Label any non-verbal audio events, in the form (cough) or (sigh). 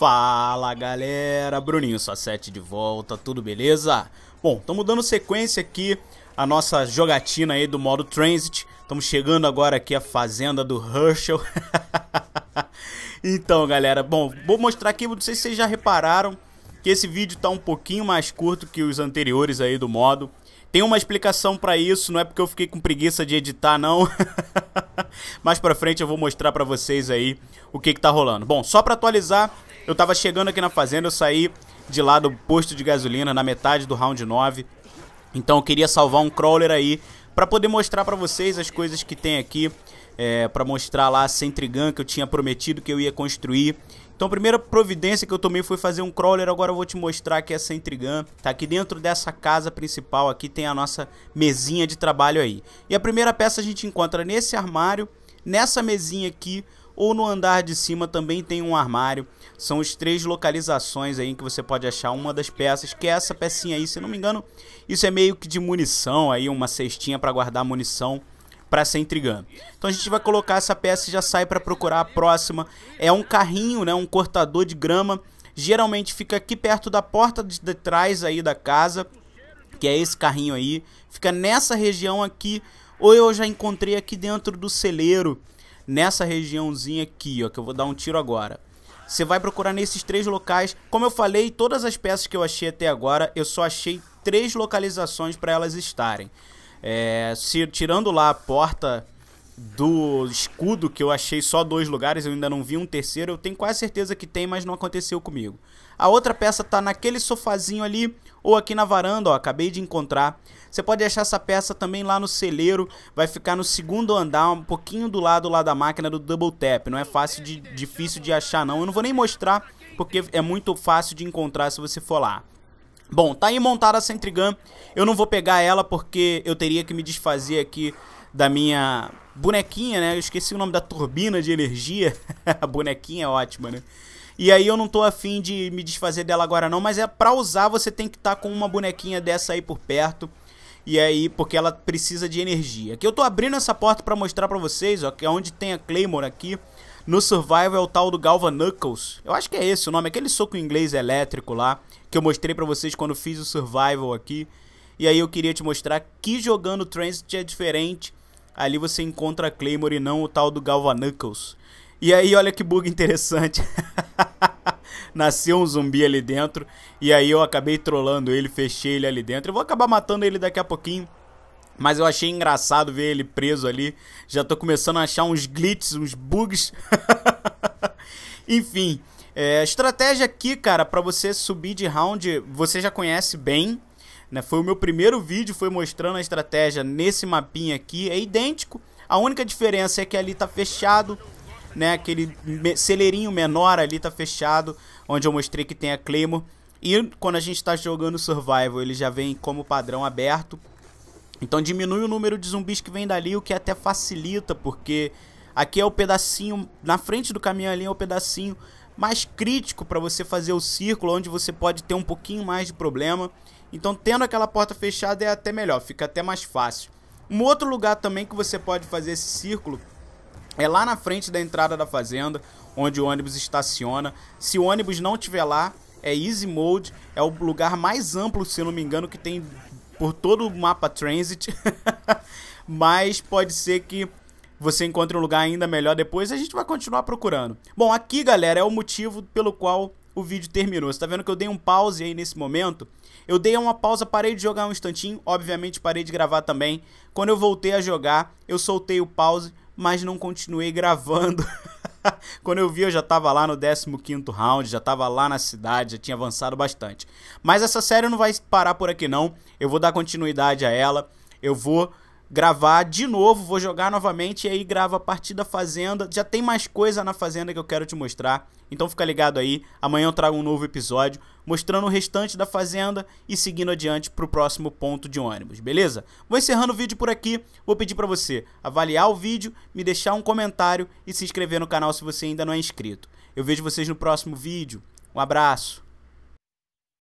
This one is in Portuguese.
Fala galera, Bruninho só 7 de volta, tudo beleza? Bom, estamos dando sequência aqui a nossa jogatina aí do modo Transit. Estamos chegando agora aqui à fazenda do Herschel. (laughs) então, galera, bom, vou mostrar aqui, não sei se vocês já repararam que esse vídeo está um pouquinho mais curto que os anteriores aí do modo. Tem uma explicação para isso, não é porque eu fiquei com preguiça de editar, não. (laughs) mais pra frente eu vou mostrar pra vocês aí o que, que tá rolando. Bom, só pra atualizar, eu tava chegando aqui na fazenda, eu saí de lá do posto de gasolina na metade do round 9. Então eu queria salvar um crawler aí para poder mostrar para vocês as coisas que tem aqui. É, para mostrar lá a Sentry Gun que eu tinha prometido que eu ia construir. Então a primeira providência que eu tomei foi fazer um crawler, agora eu vou te mostrar aqui essa intrigã. Tá aqui dentro dessa casa principal, aqui tem a nossa mesinha de trabalho aí. E a primeira peça a gente encontra nesse armário, nessa mesinha aqui, ou no andar de cima também tem um armário. São os três localizações aí que você pode achar uma das peças, que é essa pecinha aí, se não me engano, isso é meio que de munição aí, uma cestinha para guardar munição para ser intrigando. Então a gente vai colocar essa peça e já sai para procurar a próxima. É um carrinho, né, um cortador de grama. Geralmente fica aqui perto da porta de trás aí da casa, que é esse carrinho aí. Fica nessa região aqui, ou eu já encontrei aqui dentro do celeiro nessa regiãozinha aqui, ó, que eu vou dar um tiro agora. Você vai procurar nesses três locais. Como eu falei, todas as peças que eu achei até agora, eu só achei três localizações para elas estarem. É, se, tirando lá a porta do escudo, que eu achei só dois lugares, eu ainda não vi um terceiro, eu tenho quase certeza que tem, mas não aconteceu comigo. A outra peça tá naquele sofazinho ali, ou aqui na varanda, ó, acabei de encontrar. Você pode achar essa peça também lá no celeiro, vai ficar no segundo andar, um pouquinho do lado lá da máquina do Double Tap. Não é fácil de, difícil de achar não, eu não vou nem mostrar, porque é muito fácil de encontrar se você for lá. Bom, tá aí montada a Sentry Gun. Eu não vou pegar ela porque eu teria que me desfazer aqui da minha bonequinha, né? Eu esqueci o nome da turbina de energia. (laughs) a bonequinha é ótima, né? E aí eu não tô afim de me desfazer dela agora não, mas é pra usar você tem que estar tá com uma bonequinha dessa aí por perto. E aí, porque ela precisa de energia. Que eu tô abrindo essa porta para mostrar para vocês, ó, que é onde tem a Claymore aqui. No Survival é o tal do Galva Knuckles. Eu acho que é esse o nome, aquele soco em inglês elétrico lá, que eu mostrei para vocês quando fiz o Survival aqui. E aí eu queria te mostrar que jogando Transit é diferente Ali você encontra a Claymore e não o tal do Galva Knuckles. E aí, olha que bug interessante. (laughs) Nasceu um zumbi ali dentro. E aí eu acabei trolando ele, fechei ele ali dentro. Eu vou acabar matando ele daqui a pouquinho. Mas eu achei engraçado ver ele preso ali. Já tô começando a achar uns glitches, uns bugs. (laughs) Enfim, é, estratégia aqui, cara, para você subir de round, você já conhece bem. Né? Foi o meu primeiro vídeo, foi mostrando a estratégia nesse mapinha aqui. É idêntico. A única diferença é que ali tá fechado, né? Aquele celeirinho menor ali tá fechado, onde eu mostrei que tem a Claymore. E quando a gente está jogando Survival, ele já vem como padrão aberto. Então diminui o número de zumbis que vem dali, o que até facilita, porque aqui é o pedacinho, na frente do caminhão ali é o pedacinho mais crítico para você fazer o círculo, onde você pode ter um pouquinho mais de problema. Então, tendo aquela porta fechada é até melhor, fica até mais fácil. Um outro lugar também que você pode fazer esse círculo é lá na frente da entrada da fazenda, onde o ônibus estaciona. Se o ônibus não tiver lá, é Easy Mode, é o lugar mais amplo, se não me engano, que tem por todo o mapa Transit. (laughs) Mas pode ser que você encontre um lugar ainda melhor depois, a gente vai continuar procurando. Bom, aqui, galera, é o motivo pelo qual o vídeo terminou. Você tá vendo que eu dei um pause aí nesse momento? Eu dei uma pausa, parei de jogar um instantinho, obviamente parei de gravar também. Quando eu voltei a jogar, eu soltei o pause, mas não continuei (laughs) gravando. (laughs) Quando eu vi, eu já tava lá no 15º round, já tava lá na cidade, já tinha avançado bastante. Mas essa série não vai parar por aqui não. Eu vou dar continuidade a ela. Eu vou gravar de novo, vou jogar novamente e aí grava a partir da Fazenda. Já tem mais coisa na Fazenda que eu quero te mostrar, então fica ligado aí. Amanhã eu trago um novo episódio mostrando o restante da Fazenda e seguindo adiante para o próximo ponto de ônibus, beleza? Vou encerrando o vídeo por aqui, vou pedir para você avaliar o vídeo, me deixar um comentário e se inscrever no canal se você ainda não é inscrito. Eu vejo vocês no próximo vídeo, um abraço!